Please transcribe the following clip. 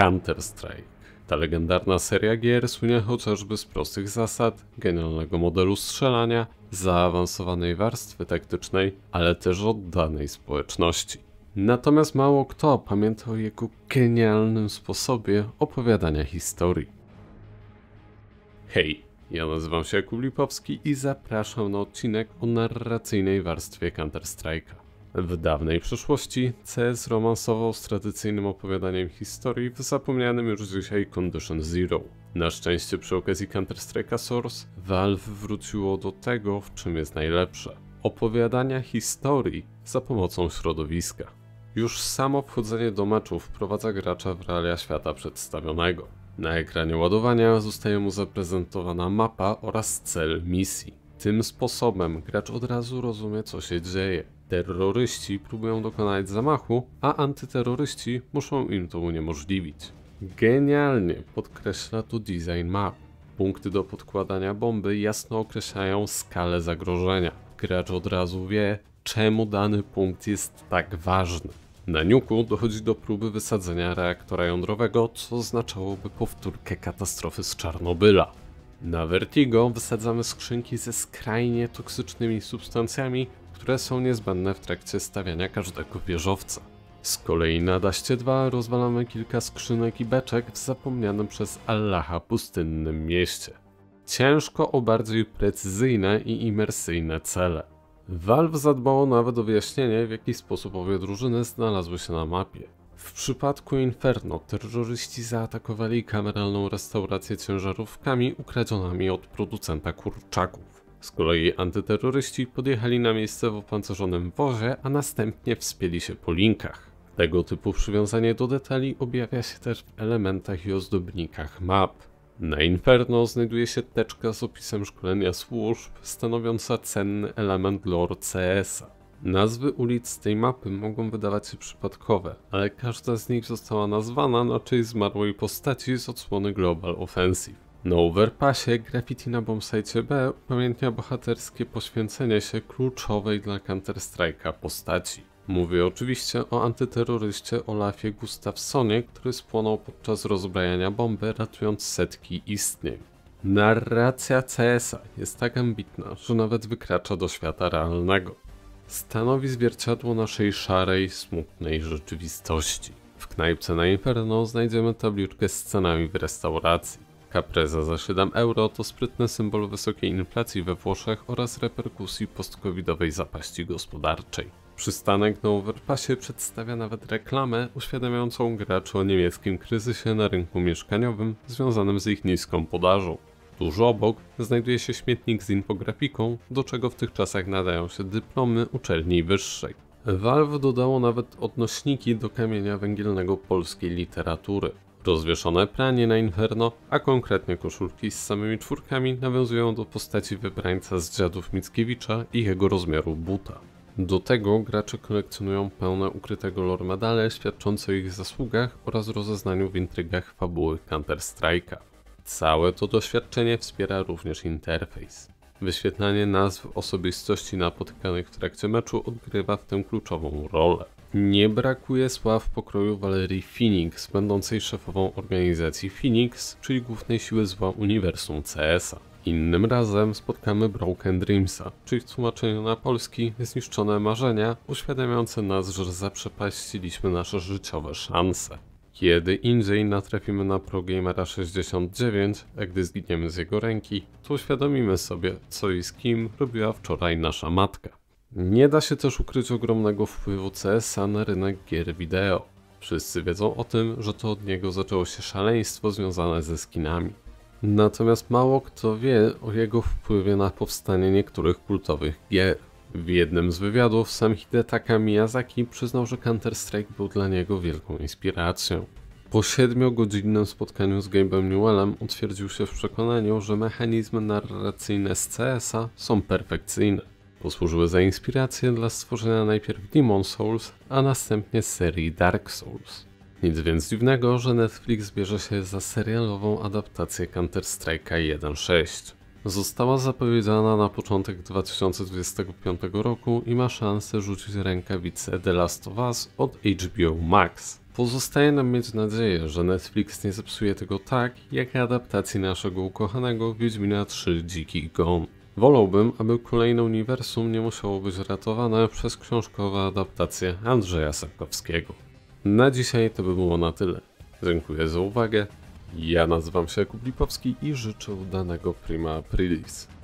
Counter-Strike. Ta legendarna seria gier słynie chociażby z prostych zasad, genialnego modelu strzelania, zaawansowanej warstwy taktycznej, ale też oddanej społeczności. Natomiast mało kto pamięta o jego genialnym sposobie opowiadania historii. Hej, ja nazywam się Jakub Lipowski i zapraszam na odcinek o narracyjnej warstwie Counter-Strike'a. W dawnej przeszłości CS romansował z tradycyjnym opowiadaniem historii w zapomnianym już dzisiaj Condition Zero. Na szczęście przy okazji Counter-Strike'a Source Valve wróciło do tego, w czym jest najlepsze. Opowiadania historii za pomocą środowiska. Już samo wchodzenie do maczu wprowadza gracza w realia świata przedstawionego. Na ekranie ładowania zostaje mu zaprezentowana mapa oraz cel misji. Tym sposobem gracz od razu rozumie co się dzieje Terroryści próbują dokonać zamachu, a antyterroryści muszą im to uniemożliwić. Genialnie podkreśla tu design map. Punkty do podkładania bomby jasno określają skalę zagrożenia. Gracz od razu wie, czemu dany punkt jest tak ważny. Na Niuku dochodzi do próby wysadzenia reaktora jądrowego, co oznaczałoby powtórkę katastrofy z Czarnobyla. Na Vertigo wysadzamy skrzynki ze skrajnie toksycznymi substancjami, które są niezbędne w trakcie stawiania każdego wieżowca. Z kolei na Daście 2 rozwalamy kilka skrzynek i beczek w zapomnianym przez Allaha pustynnym mieście. Ciężko o bardziej precyzyjne i imersyjne cele. Valve zadbało nawet o wyjaśnienie, w jaki sposób obie drużyny znalazły się na mapie. W przypadku Inferno terroryści zaatakowali kameralną restaurację ciężarówkami ukradzionymi od producenta kurczaków. Z kolei antyterroryści podjechali na miejsce w opancerzonym wozie, a następnie wspięli się po linkach. Tego typu przywiązanie do detali objawia się też w elementach i ozdobnikach map. Na Inferno znajduje się teczka z opisem szkolenia służb, stanowiąca cenny element lore CS-a. Nazwy ulic z tej mapy mogą wydawać się przypadkowe, ale każda z nich została nazwana na czyjś zmarłej postaci z odsłony Global Offensive. Na overpassie Graffiti na bombsite B upamiętnia bohaterskie poświęcenie się kluczowej dla Counter-Strike'a postaci. Mówię oczywiście o antyterroryście Olafie Gustafsonie, który spłonął podczas rozbrajania bomby, ratując setki istnień. Narracja CS-a jest tak ambitna, że nawet wykracza do świata realnego. Stanowi zwierciadło naszej szarej, smutnej rzeczywistości. W knajpce na Inferno znajdziemy tabliczkę z scenami w restauracji. Capreza za 7 euro to sprytny symbol wysokiej inflacji we Włoszech oraz reperkusji postcovidowej zapaści gospodarczej. Przystanek na Overpassie przedstawia nawet reklamę uświadamiającą graczy o niemieckim kryzysie na rynku mieszkaniowym związanym z ich niską podażą. Tuż obok znajduje się śmietnik z infografiką, do czego w tych czasach nadają się dyplomy uczelni wyższej. Valve dodało nawet odnośniki do kamienia węgielnego polskiej literatury. Rozwieszone pranie na Inferno, a konkretnie koszulki z samymi czwórkami nawiązują do postaci wybrańca z dziadów Mickiewicza i jego rozmiaru buta. Do tego gracze kolekcjonują pełne ukrytego lore medale świadczące o ich zasługach oraz rozeznaniu w intrygach fabuły Counter-Strike'a. Całe to doświadczenie wspiera również interfejs. Wyświetlanie nazw osobistości napotykanych w trakcie meczu odgrywa w tym kluczową rolę. Nie brakuje sław pokroju Valerii Phoenix, będącej szefową organizacji Phoenix, czyli głównej siły zła uniwersum CS-a. Innym razem spotkamy Broken Dreamsa, czyli w tłumaczeniu na polski zniszczone marzenia, uświadamiające nas, że zaprzepaściliśmy nasze życiowe szanse. Kiedy indziej natrafimy na ProGamera 69, a gdy zginiemy z jego ręki, to uświadomimy sobie, co i z kim robiła wczoraj nasza matka. Nie da się też ukryć ogromnego wpływu CS-a na rynek gier wideo. Wszyscy wiedzą o tym, że to od niego zaczęło się szaleństwo związane ze skinami. Natomiast mało kto wie o jego wpływie na powstanie niektórych kultowych gier. W jednym z wywiadów sam Hidetaka Miyazaki przyznał, że Counter-Strike był dla niego wielką inspiracją. Po siedmiogodzinnym spotkaniu z Gabe'em Newellem utwierdził się w przekonaniu, że mechanizmy narracyjne z CS-a są perfekcyjne. Posłużyły za inspirację dla stworzenia najpierw Demon Souls, a następnie serii Dark Souls. Nic więc dziwnego, że Netflix bierze się za serialową adaptację Counter-Strike'a 1.6. Została zapowiedziana na początek 2025 roku i ma szansę rzucić rękawicę The Last of Us od HBO Max. Pozostaje nam mieć nadzieję, że Netflix nie zepsuje tego tak, jak adaptacji naszego ukochanego Wiedźmina 3 Dziki Gon. Wolałbym, aby kolejne uniwersum nie musiało być ratowane przez książkowe adaptacje Andrzeja Sapkowskiego. Na dzisiaj to by było na tyle. Dziękuję za uwagę. Ja nazywam się Kublipowski i życzę udanego Prima Aprilis.